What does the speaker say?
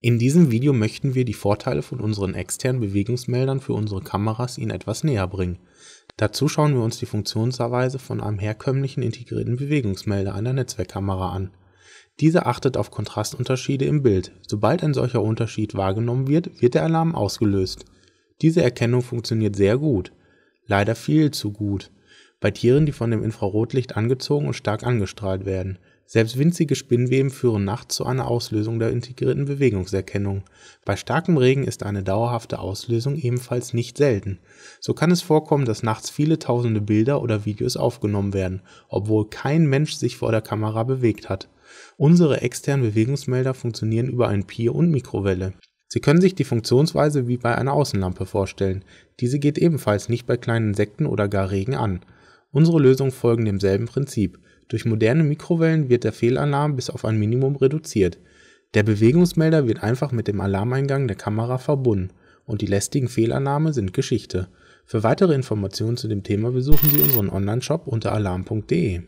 In diesem Video möchten wir die Vorteile von unseren externen Bewegungsmeldern für unsere Kameras Ihnen etwas näher bringen. Dazu schauen wir uns die Funktionsweise von einem herkömmlichen integrierten Bewegungsmelder einer Netzwerkkamera an. Diese achtet auf Kontrastunterschiede im Bild. Sobald ein solcher Unterschied wahrgenommen wird, wird der Alarm ausgelöst. Diese Erkennung funktioniert sehr gut. Leider viel zu gut bei Tieren, die von dem Infrarotlicht angezogen und stark angestrahlt werden. Selbst winzige Spinnweben führen nachts zu einer Auslösung der integrierten Bewegungserkennung. Bei starkem Regen ist eine dauerhafte Auslösung ebenfalls nicht selten. So kann es vorkommen, dass nachts viele tausende Bilder oder Videos aufgenommen werden, obwohl kein Mensch sich vor der Kamera bewegt hat. Unsere externen Bewegungsmelder funktionieren über ein Pier und Mikrowelle. Sie können sich die Funktionsweise wie bei einer Außenlampe vorstellen. Diese geht ebenfalls nicht bei kleinen Insekten oder gar Regen an. Unsere Lösungen folgen demselben Prinzip. Durch moderne Mikrowellen wird der Fehlalarm bis auf ein Minimum reduziert. Der Bewegungsmelder wird einfach mit dem Alarmeingang der Kamera verbunden und die lästigen Fehlannahmen sind Geschichte. Für weitere Informationen zu dem Thema besuchen Sie unseren Onlineshop unter alarm.de